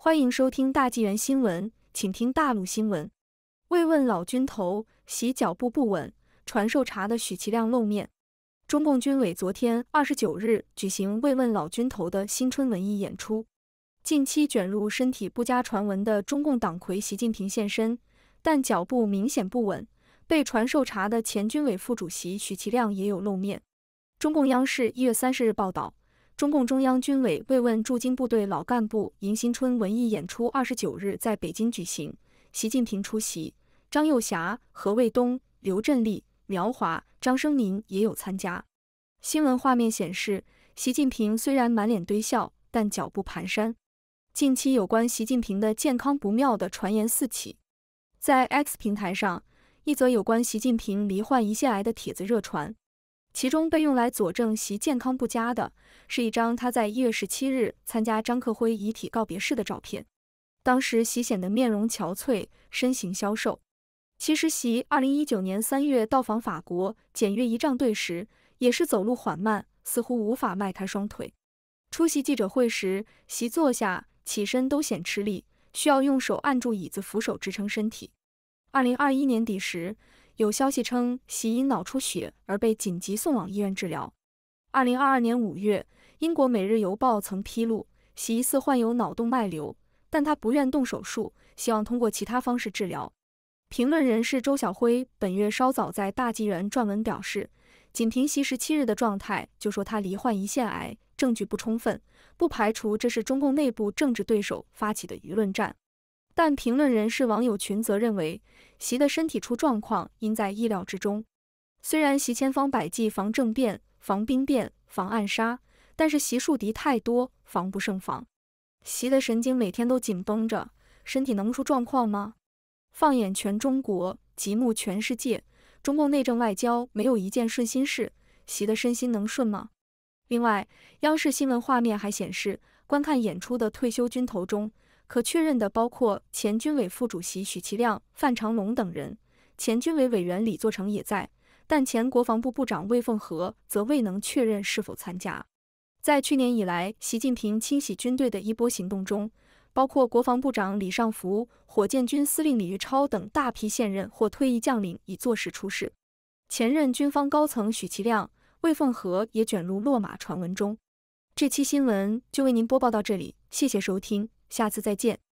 欢迎收听大纪元新闻，请听大陆新闻。慰问老军头，洗脚步不稳，传授茶的许其亮露面。中共军委昨天二十九日举行慰问老军头的新春文艺演出，近期卷入身体不佳传闻的中共党魁习近平现身，但脚步明显不稳。被传授茶的前军委副主席许其亮也有露面。中共央视一月三十日报道。中共中央军委慰问驻京部队老干部迎新春文艺演出二十九日在北京举行，习近平出席，张幼霞、何卫东、刘振利、苗华、张生民也有参加。新闻画面显示，习近平虽然满脸堆笑，但脚步蹒跚。近期有关习近平的健康不妙的传言四起，在 X 平台上，一则有关习近平罹患胰腺癌的帖子热传。其中被用来佐证席健康不佳的，是一张他在一月十七日参加张克辉遗体告别式的照片。当时习显得面容憔悴，身形消瘦。其实习二零一九年三月到访法国检阅仪仗队时，也是走路缓慢，似乎无法迈开双腿。出席记者会时，习坐下、起身都显吃力，需要用手按住椅子扶手支撑身体。二零二一年底时，有消息称，习因脑出血而被紧急送往医院治疗。二零二二年五月，英国《每日邮报》曾披露，习疑似患有脑动脉瘤，但他不愿动手术，希望通过其他方式治疗。评论人士周晓辉本月稍早在大纪元撰文表示，仅凭习十七日的状态就说他罹患胰腺癌，证据不充分，不排除这是中共内部政治对手发起的舆论战。但评论人士、网友群则认为，习的身体出状况，应在意料之中。虽然习千方百计防政变、防兵变、防暗杀，但是习树敌太多，防不胜防。习的神经每天都紧绷着，身体能出状况吗？放眼全中国，极目全世界，中共内政外交没有一件顺心事，习的身心能顺吗？另外，央视新闻画面还显示，观看演出的退休军头中。可确认的包括前军委副主席许其亮、范长龙等人，前军委委员李作成也在，但前国防部部长魏凤和则未能确认是否参加。在去年以来，习近平清洗军队的一波行动中，包括国防部长李尚福、火箭军司令李玉超等大批现任或退役将领已坐实出事，前任军方高层许其亮、魏凤和也卷入落马传闻中。这期新闻就为您播报到这里，谢谢收听。下次再见。